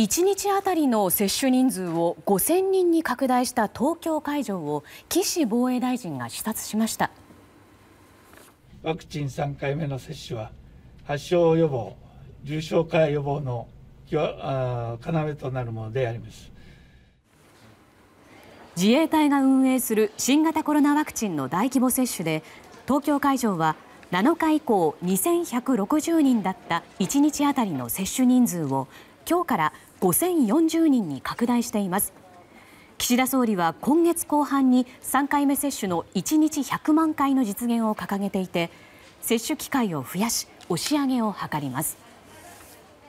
1日当たりの接種人数を5000人に拡大した東京会場を岸防衛大臣が視察しましたワクチン3回目の接種は発症予防重症化予防の要となるものであります自衛隊が運営する新型コロナワクチンの大規模接種で東京会場は7日以降2160人だった1日当たりの接種人数を今日から5040人に拡大しています岸田総理は今月後半に3回目接種の1日100万回の実現を掲げていて接種機会を増やし押し上げを図ります。